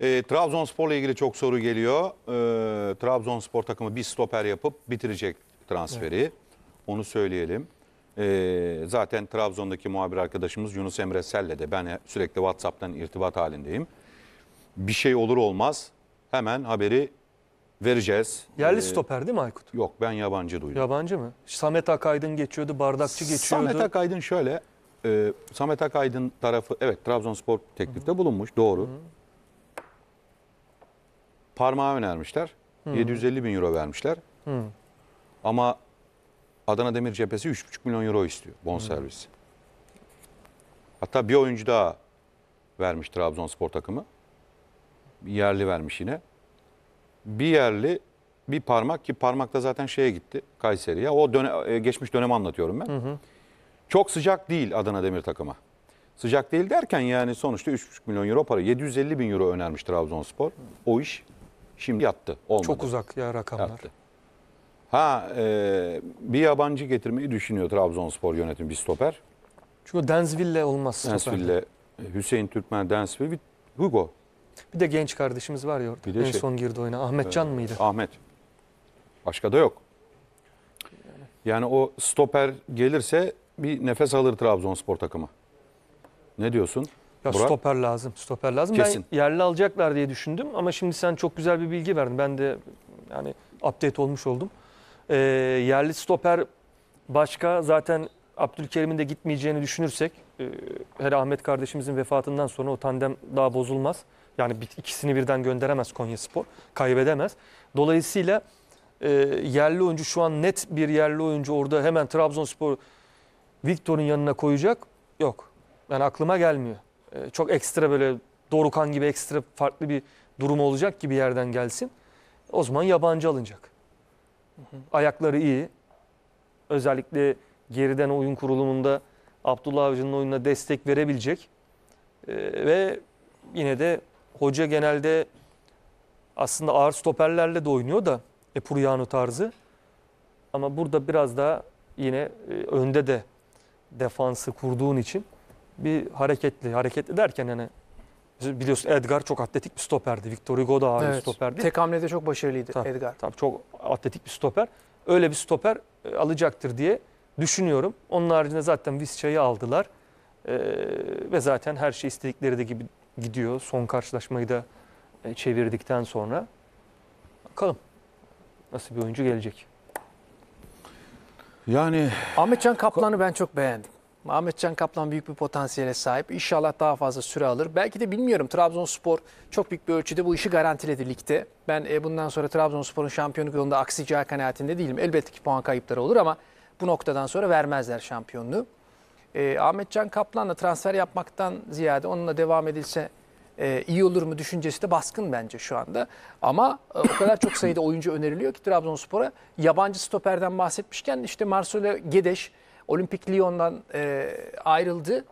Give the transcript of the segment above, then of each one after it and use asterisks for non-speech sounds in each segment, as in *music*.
E, Trabzonspor'la ilgili çok soru geliyor. E, Trabzonspor takımı bir stoper yapıp bitirecek transferi. Evet. Onu söyleyelim. E, zaten Trabzon'daki muhabir arkadaşımız Yunus Emre Selle de ben sürekli WhatsApp'tan irtibat halindeyim. Bir şey olur olmaz hemen haberi vereceğiz. Yerli ee, stoper değil mi Aykut? Yok ben yabancı duydum. Yabancı mı? Samet Akaydın geçiyordu, Bardakçı geçiyordu. Samet Akaydın şöyle, e, Samet Akaydın tarafı evet Trabzonspor teklifte Hı -hı. bulunmuş doğru. Hı -hı parmağı önermişler. Hı. Hmm. 750 bin euro vermişler. Hı. Hmm. Ama Adana Demir Cephesi 3,5 milyon euro istiyor bonservis. Hmm. Hı. Hatta bir oyuncu daha vermiş Trabzonspor takımı. Bir yerli vermiş yine. Bir yerli bir parmak ki parmak da zaten şeye gitti Kayseri'ye. O döne, e, geçmiş dönem anlatıyorum ben. Hı hı. Çok sıcak değil Adana Demir takıma. Sıcak değil derken yani sonuçta 3,5 milyon euro para. 750 bin euro önermiş Trabzonspor. O iş Şimdi yattı. Olmadı. Çok uzak ya rakamlar. Yattı. Ha e, bir yabancı getirmeyi düşünüyor Trabzonspor yönetimi bir stoper. Çünkü Denzville olmaz. Denzville, Hüseyin Türkmen, Denzville, Hugo. Bir de genç kardeşimiz var ya orada. Bir de en şey, son girdi oyuna. Ahmet Can e, mıydı? Ahmet. Başka da yok. Yani. yani o stoper gelirse bir nefes alır Trabzonspor takımı. Ne diyorsun? Ya Burak? stoper lazım. Stoper lazım. Kesin. Ben yerli alacaklar diye düşündüm ama şimdi sen çok güzel bir bilgi verdin. Ben de yani update olmuş oldum. Ee, yerli stoper başka zaten Abdülkerim'in de gitmeyeceğini düşünürsek e, hele Ahmet kardeşimizin vefatından sonra o tandem daha bozulmaz. Yani bir, ikisini birden gönderemez Konyaspor Kaybedemez. Dolayısıyla e, yerli oyuncu şu an net bir yerli oyuncu orada hemen Trabzonspor Victor'un yanına koyacak. Yok. Yani aklıma gelmiyor. Ee, çok ekstra böyle Dorukan gibi ekstra farklı bir durum olacak ki bir yerden gelsin. O zaman yabancı alınacak. Ayakları iyi. Özellikle geriden oyun kurulumunda Abdullah Avcı'nın oyununa destek verebilecek. Ee, ve yine de hoca genelde aslında ağır stoperlerle de oynuyor da Epuryano tarzı. Ama burada biraz daha yine e, önde de defansı kurduğun için bir hareketli. Hareketli derken hani biliyorsun Edgar çok atletik bir stoperdi. Victor Hugo da aynı evet. stoperdi. Tek hamlede çok başarılıydı tabii, Edgar. Tabii çok atletik bir stoper. Öyle bir stoper e, alacaktır diye düşünüyorum. Onun haricinde zaten Visca'yı aldılar. E, ve zaten her şey istedikleri de gibi gidiyor. Son karşılaşmayı da e, çevirdikten sonra. Bakalım nasıl bir oyuncu gelecek. Yani Ahmetcan Kaplan'ı ben çok beğendim. Ahmetcan Kaplan büyük bir potansiyele sahip. İnşallah daha fazla süre alır. Belki de bilmiyorum Trabzonspor çok büyük bir ölçüde bu işi garantiledi ligde. Ben e, bundan sonra Trabzonspor'un şampiyonluk yolunda aksacağı kanaatinde değilim. Elbette ki puan kayıpları olur ama bu noktadan sonra vermezler şampiyonluğu. E, Ahmetcan Kaplan'la transfer yapmaktan ziyade onunla devam edilse e, iyi olur mu düşüncesi de baskın bence şu anda. Ama e, o kadar çok sayıda oyuncu öneriliyor ki Trabzonspor'a. Yabancı stoperden bahsetmişken işte Marcelo Gedeş Olimpik Lyon'dan e, ayrıldı.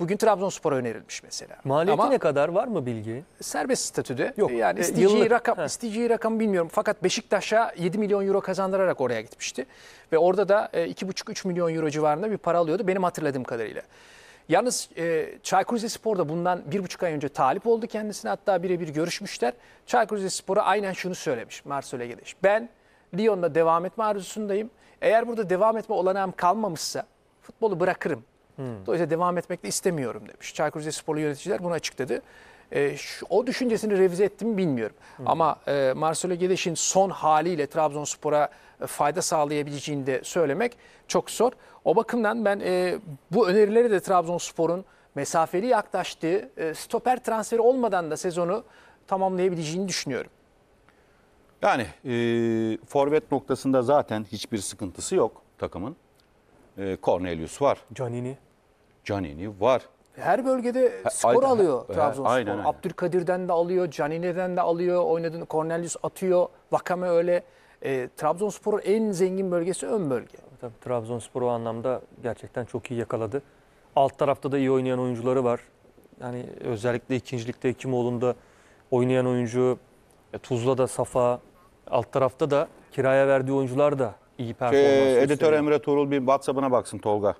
Bugün Trabzonspor'a önerilmiş mesela. Maliyeti Ama ne kadar var mı bilgi? Serbest statüde. Yok. E, yani e, isteyeceği rakam, Heh. isteyeceği rakam bilmiyorum. Fakat Beşiktaş'a 7 milyon euro kazandırarak oraya gitmişti. Ve orada da 2,5-3 e, milyon euro civarında bir para alıyordu benim hatırladığım kadarıyla. Yalnız Çaykur Rizespor da bundan bir buçuk ay önce talip oldu kendisine. Hatta birebir görüşmüşler. Çaykur Rizespor'a aynen şunu söylemiş Marseille'ye geç. Ben Lyon'da devam etme arzusundayım. Eğer burada devam etme olanağım kalmamışsa futbolu bırakırım. Hmm. Dolayısıyla devam etmek de istemiyorum demiş. Çaykur Rizesporlu yöneticiler bunu açıkladı. E, şu, o düşüncesini revize etti mi bilmiyorum. Hmm. Ama e, Marcelo Gedeş'in son haliyle Trabzonspor'a e, fayda sağlayabileceğini de söylemek çok zor. O bakımdan ben e, bu önerileri de Trabzonspor'un mesafeli yaklaştığı e, stoper transferi olmadan da sezonu tamamlayabileceğini düşünüyorum. Yani e, forvet noktasında zaten hiçbir sıkıntısı yok takımın. E, Cornelius var. Canini. Canini var. Her bölgede skor alıyor Trabzonspor. Aynen, aynen. Abdülkadir'den de alıyor, Canini'den de alıyor. Oynadığını Cornelius atıyor. Vakame öyle. E, Trabzonspor'un en zengin bölgesi ön bölge. Tabii, Trabzonspor o anlamda gerçekten çok iyi yakaladı. Alt tarafta da iyi oynayan oyuncuları var. Yani özellikle ikincilikte Ekimoğlu'nda oynayan oyuncu, e, Tuzla'da Safa, Alt tarafta da kiraya verdiği oyuncular da iyi şey, performans Şey, editör Emre Tuğrul bir WhatsApp'ına baksın Tolga.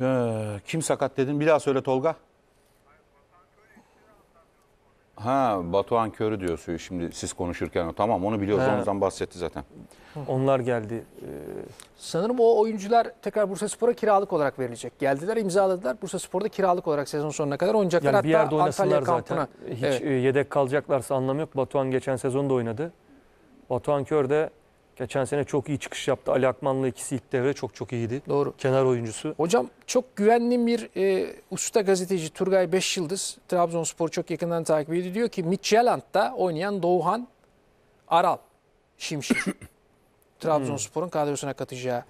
Ee, kim sakat dedin? Bir daha söyle Tolga. Ha Batuhan Körü diyorsun şimdi siz konuşurken. Tamam onu biliyoruz He. ondan bahsetti zaten. Onlar geldi. Ee... Sanırım o oyuncular tekrar Bursa Spor'a kiralık olarak verilecek. Geldiler imzaladılar. Bursa Spor'da kiralık olarak sezon sonuna kadar oynayacaklar. Yani bir yerde Hatta oynasınlar Antalya zaten. Kampına. Hiç evet. E, yedek kalacaklarsa anlamı yok. Batuhan geçen sezon da oynadı. Batuhan Kör de Geçen sene çok iyi çıkış yaptı. Ali Akman'la ikisi ilk devre çok çok iyiydi. Doğru. Kenar oyuncusu. Hocam çok güvenli bir e, usta gazeteci Turgay Beşyıldız Trabzonspor çok yakından takip ediyor. Diyor ki Midtjylland'da oynayan Doğuhan Aral Şimşir *coughs* Trabzonspor'un kadrosuna katacağı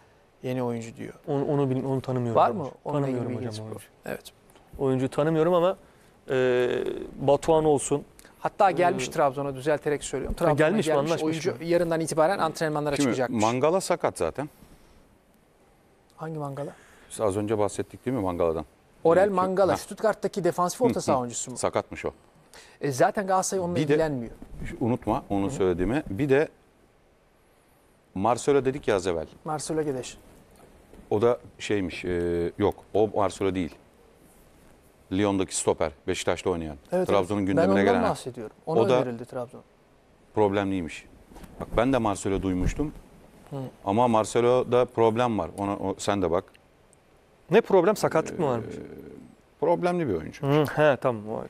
yeni oyuncu diyor. Onu, onu, onu tanımıyorum. Var mı? Onunla Tanımıyorum hocam oyuncu. Evet. Oyuncu tanımıyorum ama e, Batuhan olsun, Hatta gelmiş hmm. Trabzon'a düzelterek söylüyorum. Trabzon'a gelmiş, gelmiş anlaşmış oyuncu mı? yarından itibaren antrenmanlara Şimdi, çıkacakmış. Mangala sakat zaten. Hangi Mangala? Biz az önce bahsettik değil mi Mangala'dan? Orel Mangala, ha. Stuttgart'taki defansif orta saha oyuncusu mu? Sakatmış o. E, zaten Galatasaray onunla bir ilgilenmiyor. De, unutma onu söylediğimi. Bir de Marcelo dedik ya az evvel. Marcelo Gedeş. O da şeymiş, e, yok o Marcelo değil. Lyon'daki stoper Beşiktaş'ta oynayan. Evet, Trabzon'un evet. gündemine gelen. Ben ondan bahsediyorum. Ona o da önerildi Trabzon. Problemliymiş. Bak ben de Marcelo duymuştum. Hı. Ama Marcelo'da problem var. Ona o, sen de bak. Ne problem? Sakatlık ee, mı varmış? Ee, problemli bir oyuncu. Hı, he tamam var.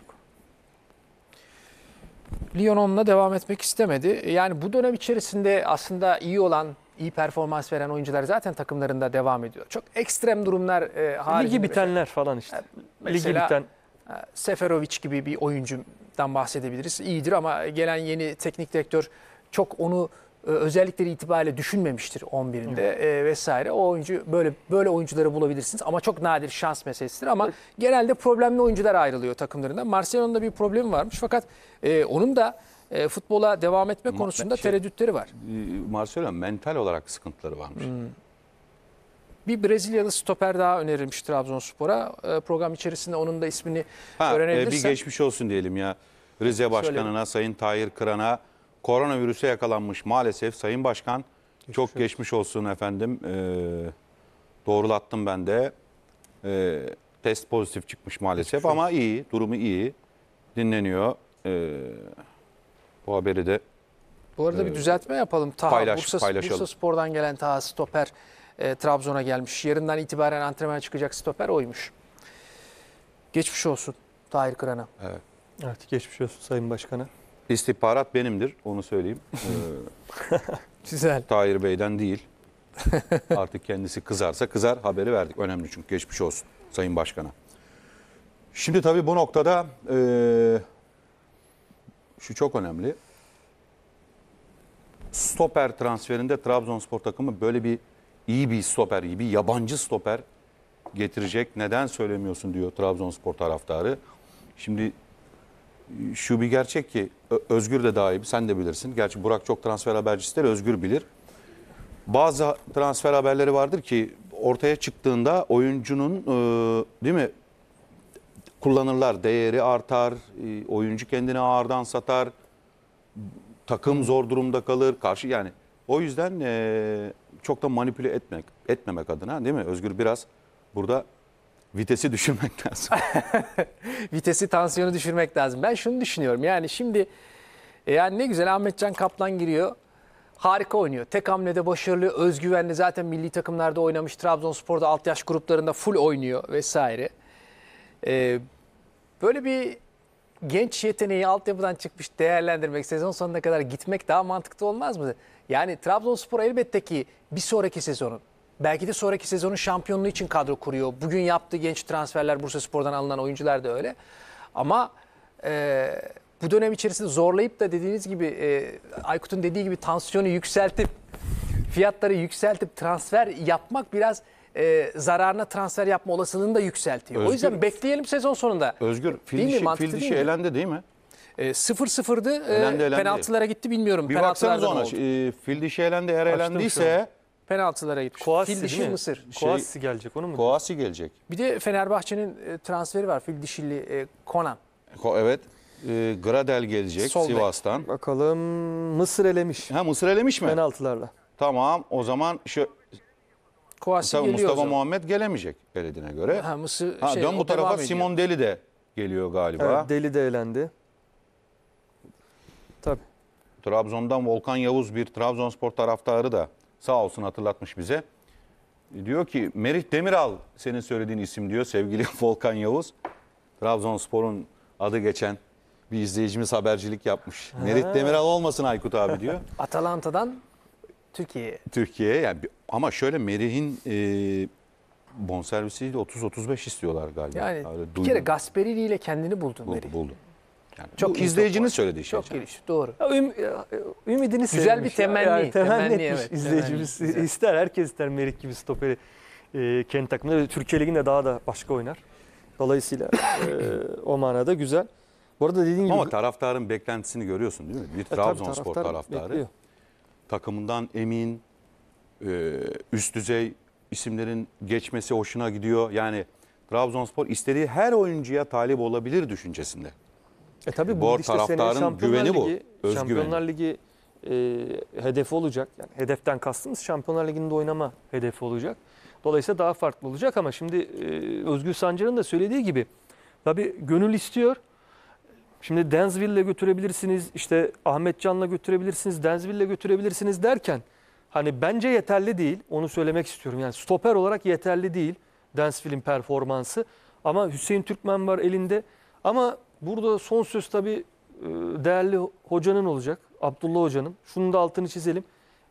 Lyon onunla devam etmek istemedi. Yani bu dönem içerisinde aslında iyi olan iyi performans veren oyuncular zaten takımlarında devam ediyor. Çok ekstrem durumlar e, haricinde. Ligi bitenler mesela, falan işte. E, mesela, Ligi biten. E, Seferovic gibi bir oyuncudan bahsedebiliriz. İyidir ama gelen yeni teknik direktör çok onu e, özellikleri itibariyle düşünmemiştir 11'inde e, vesaire. O oyuncu böyle böyle oyuncuları bulabilirsiniz ama çok nadir şans meselesidir ama evet. genelde problemli oyuncular ayrılıyor takımlarında. Marcelo'nun da bir problemi varmış fakat e, onun da e, futbola devam etme Ma konusunda şey, tereddütleri var. E, Marcelo mental olarak sıkıntıları varmış. Hmm. Bir Brezilyalı stoper daha önerilmiş Trabzonspor'a. E, program içerisinde onun da ismini ha, öğrenebilirsen. E, bir geçmiş olsun diyelim ya. Rize Başkanı'na, Sayın Tahir Kıran'a koronavirüse yakalanmış maalesef Sayın Başkan. Geçmiş çok olsun. geçmiş olsun efendim. E, doğrulattım ben de. E, test pozitif çıkmış maalesef geçmiş ama olsun. iyi, durumu iyi. Dinleniyor. Evet. Bu haberi de Bu arada bir e, düzeltme yapalım. Taha, paylaş- Bursa, paylaşalım. Bursa Spor'dan gelen Taha Stoper e, Trabzon'a gelmiş. Yarından itibaren antrenmana çıkacak Stoper oymuş. Geçmiş olsun Tahir Kıran'a. Evet geçmiş olsun Sayın Başkan'a. İstihbarat benimdir onu söyleyeyim. *laughs* Ee, Güzel. Tahir Bey'den değil. *laughs* Artık kendisi kızarsa kızar haberi verdik. Önemli çünkü geçmiş olsun Sayın Başkan'a. Şimdi tabii bu noktada e, şu çok önemli. Stoper transferinde Trabzonspor takımı böyle bir iyi bir stoper, iyi bir yabancı stoper getirecek. Neden söylemiyorsun diyor Trabzonspor taraftarı. Şimdi şu bir gerçek ki Özgür de dahil sen de bilirsin. Gerçi Burak çok transfer habercisi değil Özgür bilir. Bazı transfer haberleri vardır ki ortaya çıktığında oyuncunun ıı, değil mi kullanırlar. Değeri artar, e, oyuncu kendini ağırdan satar, takım zor durumda kalır. Karşı yani o yüzden e, çok da manipüle etmek etmemek adına değil mi? Özgür biraz burada vitesi *laughs* düşürmek lazım. *laughs* vitesi, tansiyonu düşürmek lazım. Ben şunu düşünüyorum. Yani şimdi e, yani ne güzel Ahmetcan Kaplan giriyor. Harika oynuyor. Tek hamlede başarılı, özgüvenli. Zaten milli takımlarda oynamış. Trabzonspor'da alt yaş gruplarında full oynuyor vesaire. Ee, böyle bir genç yeteneği altyapıdan çıkmış değerlendirmek, sezon sonuna kadar gitmek daha mantıklı olmaz mı? Yani Trabzonspor elbette ki bir sonraki sezonun, belki de sonraki sezonun şampiyonluğu için kadro kuruyor. Bugün yaptığı genç transferler, Bursa Spor'dan alınan oyuncular da öyle. Ama e, bu dönem içerisinde zorlayıp da dediğiniz gibi, e, Aykut'un dediği gibi tansiyonu yükseltip, fiyatları yükseltip transfer yapmak biraz e, zararına transfer yapma olasılığını da yükseltiyor. Özgür, o yüzden bekleyelim sezon sonunda. Özgür Fildişi, Fildişi elendi değil mi? E, 0-0'dı. E, elendi, elendi. Penaltılara gitti bilmiyorum. Bir baksanız ona. E, Fildişi elendi eğer Açtım elendiyse... Penaltılara gitmiş. Koasi Fildişi değil mi? Mısır. Şey, gelecek onu mu? Koasi gelecek. Bir de Fenerbahçe'nin e, transferi var. Fildişili e, Konan. Ko evet. E, Gradel gelecek Sol Sivas'tan. Bakalım Mısır elemiş. Ha Mısır elemiş mi? Penaltılarla. Tamam o zaman şu Koasi Mustafa, geliyor Mustafa Muhammed gelemeyecek Eledin'e göre. Ha, Mısır, ha, şey, dön bu tarafa Simon Deli de geliyor galiba. Evet, Deli de elendi. Tabii. Trabzon'dan Volkan Yavuz bir Trabzonspor taraftarı da sağ olsun hatırlatmış bize. Diyor ki Merih Demiral senin söylediğin isim diyor sevgili *laughs* Volkan Yavuz. Trabzonspor'un adı geçen bir izleyicimiz habercilik yapmış. Ha. Merit Demiral olmasın Aykut abi diyor. *laughs* Atalanta'dan Türkiye, Türkiye'ye yani ama şöyle Merih'in e, bonservisiyle 30-35 istiyorlar galiba. Yani bir kere Gasperini ile kendini buldun Bul, Merih. buldu. Yani Çok bu iyi izleyicinin söylediği şey. Çok canım. doğru. Ya, üm, e, ümidini Güzel bir sevmiş. temenni. Yani, temenni, temenni etmiş evet, izleyicimiz. Temenni, ister herkes ister Merih gibi stoperi e, kendi takımında. Türkiye Ligi'nde daha da başka oynar. Dolayısıyla e, o manada güzel. Bu arada dediğin gibi... Ama taraftarın beklentisini görüyorsun değil mi? Bir e, Trabzonspor taraftarı. Bekliyor takımından emin, e, üst düzey isimlerin geçmesi hoşuna gidiyor. Yani Trabzonspor istediği her oyuncuya talip olabilir düşüncesinde. E tabii bu işte taraftarın güveni bu. Ligi, özgüveni. Şampiyonlar Ligi e, hedefi olacak. Yani hedeften kastımız Şampiyonlar Ligi'nde oynama hedefi olacak. Dolayısıyla daha farklı olacak ama şimdi e, Özgür Sancar'ın da söylediği gibi tabii gönül istiyor Şimdi Denzville'le götürebilirsiniz, işte Ahmetcanla götürebilirsiniz, Denzville'le götürebilirsiniz derken hani bence yeterli değil. Onu söylemek istiyorum. Yani stoper olarak yeterli değil Denzville'in performansı. Ama Hüseyin Türkmen var elinde. Ama burada son söz tabii e, değerli hocanın olacak. Abdullah hocanın. Şunu da altını çizelim.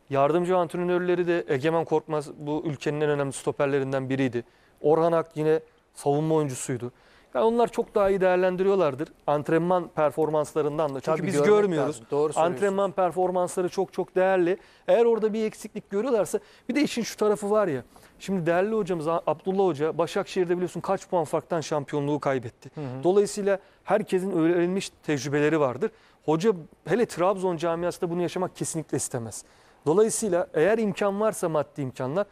Yardımcı antrenörleri de Egemen Korkmaz bu ülkenin en önemli stoperlerinden biriydi. Orhan Ak yine savunma oyuncusuydu. Yani onlar çok daha iyi değerlendiriyorlardır antrenman performanslarından da. Çünkü Tabii biz görmüyoruz. Doğru antrenman performansları çok çok değerli. Eğer orada bir eksiklik görüyorlarsa bir de işin şu tarafı var ya. Şimdi değerli hocamız Abdullah Hoca Başakşehir'de biliyorsun kaç puan farktan şampiyonluğu kaybetti. Hı hı. Dolayısıyla herkesin öğrenilmiş tecrübeleri vardır. Hoca hele Trabzon camiasında bunu yaşamak kesinlikle istemez. Dolayısıyla eğer imkan varsa maddi imkanlar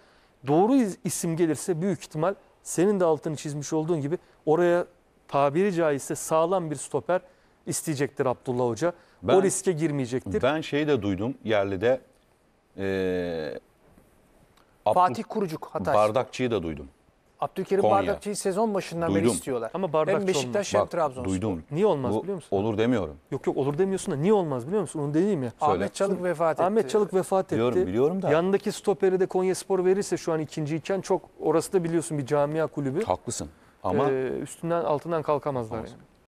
doğru isim gelirse büyük ihtimal senin de altını çizmiş olduğun gibi oraya tabiri caizse sağlam bir stoper isteyecektir Abdullah Hoca. Ben, o riske girmeyecektir. Ben şeyi de duydum yerlide. E, Abdül, Fatih Kurucuk Hatay. Bardakçı'yı da duydum. Abdülkerim Konya. Bardakçı'yı sezon başından duydum. beri istiyorlar. Ama Bardakçı hem Beşiktaş olmaz. hem Trabzonspor. Duydum. Niye olmaz Bu, biliyor musun? Olur demiyorum. Yok yok olur demiyorsun da niye olmaz biliyor musun? Onu dediğim ya. Söyle. Ahmet Çalık vefat etti. Ahmet Çalık vefat etti. Biliyorum biliyorum da. Yanındaki stoperi de Konya Spor verirse şu an ikinci iken çok orası da biliyorsun bir camia kulübü. Haklısın. Ama ee, üstünden altından kalkamazlar. Olsun. Yani.